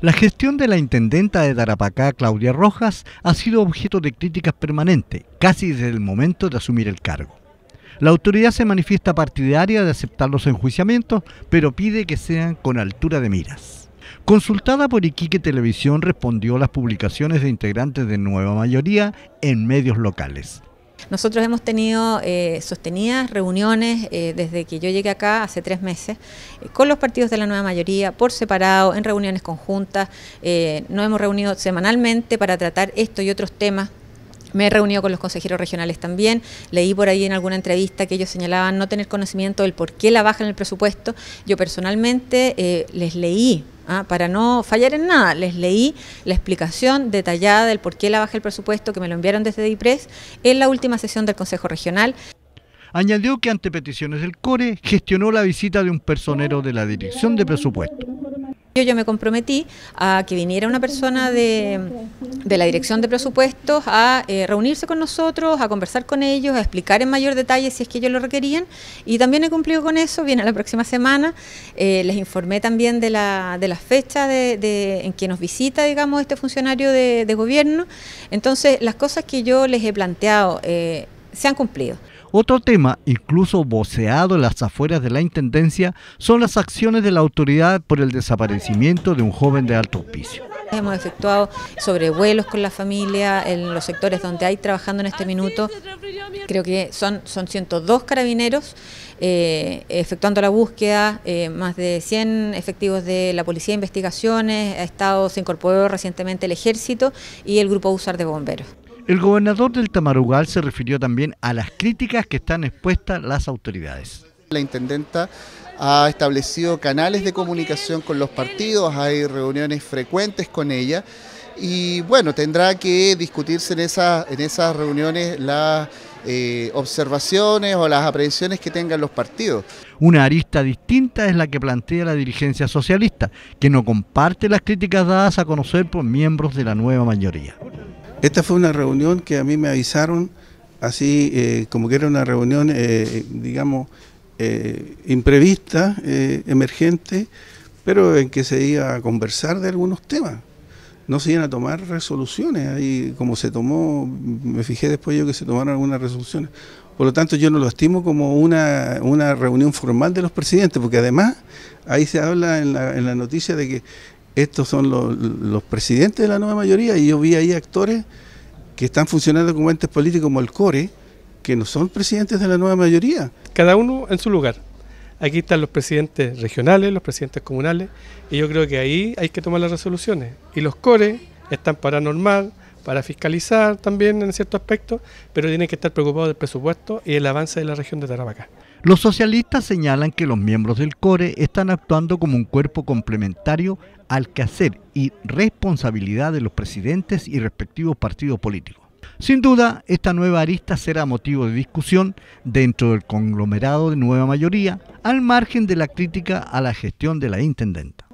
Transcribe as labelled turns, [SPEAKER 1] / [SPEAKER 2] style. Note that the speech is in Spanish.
[SPEAKER 1] La gestión de la intendenta de Tarapacá, Claudia Rojas, ha sido objeto de críticas permanentes, casi desde el momento de asumir el cargo. La autoridad se manifiesta partidaria de aceptar los enjuiciamientos, pero pide que sean con altura de miras. Consultada por Iquique Televisión, respondió a las publicaciones de integrantes de Nueva Mayoría en medios locales.
[SPEAKER 2] Nosotros hemos tenido eh, sostenidas reuniones eh, desde que yo llegué acá hace tres meses eh, con los partidos de la nueva mayoría, por separado, en reuniones conjuntas. nos hemos reunido semanalmente para tratar esto y otros temas me he reunido con los consejeros regionales también. Leí por ahí en alguna entrevista que ellos señalaban no tener conocimiento del por qué la baja en el presupuesto. Yo personalmente eh, les leí ¿ah? para no fallar en nada, les leí la explicación detallada del por qué la baja el presupuesto que me lo enviaron desde DIPRES en la última sesión del Consejo Regional. Añadió
[SPEAKER 1] que ante peticiones del CORE gestionó la visita de un personero de la Dirección de Presupuesto.
[SPEAKER 2] Yo me comprometí a que viniera una persona de, la Dirección de Presupuestos a eh, reunirse con nosotros, a conversar con ellos, a explicar en mayor detalle si es que ellos lo requerían y también he cumplido con eso, viene la próxima semana, eh, les informé también de la, fecha en que nos visita, digamos, este funcionario de, gobierno, entonces las cosas que yo les he planteado eh, se han cumplido.
[SPEAKER 1] Otro tema, incluso voceado en las afueras de la Intendencia, son las acciones de la autoridad por el desaparecimiento de un joven de alto auspicio.
[SPEAKER 2] Hemos efectuado sobrevuelos con la familia en los sectores donde hay trabajando en este minuto. Creo que son, son 102 carabineros eh, efectuando la búsqueda, eh, más de 100 efectivos de la Policía de Investigaciones, ha estado, se incorporó recientemente el Ejército y el Grupo USAR de Bomberos.
[SPEAKER 1] El gobernador del Tamarugal se refirió también a las críticas que están expuestas las autoridades. La intendenta ha establecido canales de comunicación con los partidos, hay reuniones frecuentes con ella y bueno, tendrá que discutirse en, esas, en esas reuniones las eh, observaciones o las aprehensiones que tengan los partidos. Una arista distinta es la que plantea la dirigencia socialista, que no comparte las críticas dadas a conocer por miembros de la nueva mayoría.
[SPEAKER 3] Esta fue una reunión que a mí me avisaron, así eh, como que era una reunión, eh, digamos, eh, imprevista, emergente, pero en que se iba a conversar de algunos temas. No se iban a tomar resoluciones, ahí como se tomó, me fijé después yo que se tomaron algunas resoluciones. Por lo tanto, yo no lo estimo como una, una reunión formal de los presidentes, porque además ahí se habla en la, en la noticia de que estos son los, presidentes de la nueva mayoría y yo vi ahí actores que están funcionando como entes políticos como el CORE, que no son presidentes de la nueva mayoría. Cada uno en su lugar. Aquí están los presidentes regionales, los presidentes comunales, y yo creo que ahí hay que tomar las resoluciones. Y los CORE están paranormal, para fiscalizar también en cierto aspecto, pero tiene que estar preocupado del presupuesto y el avance de la región de Tarabacá.
[SPEAKER 1] Los socialistas señalan que los miembros del CORE están actuando como un cuerpo complementario al quehacer y responsabilidad de los presidentes y respectivos partidos políticos. Sin duda, esta nueva arista será motivo de discusión dentro del conglomerado de nueva mayoría, al margen de la crítica a la gestión de la intendenta.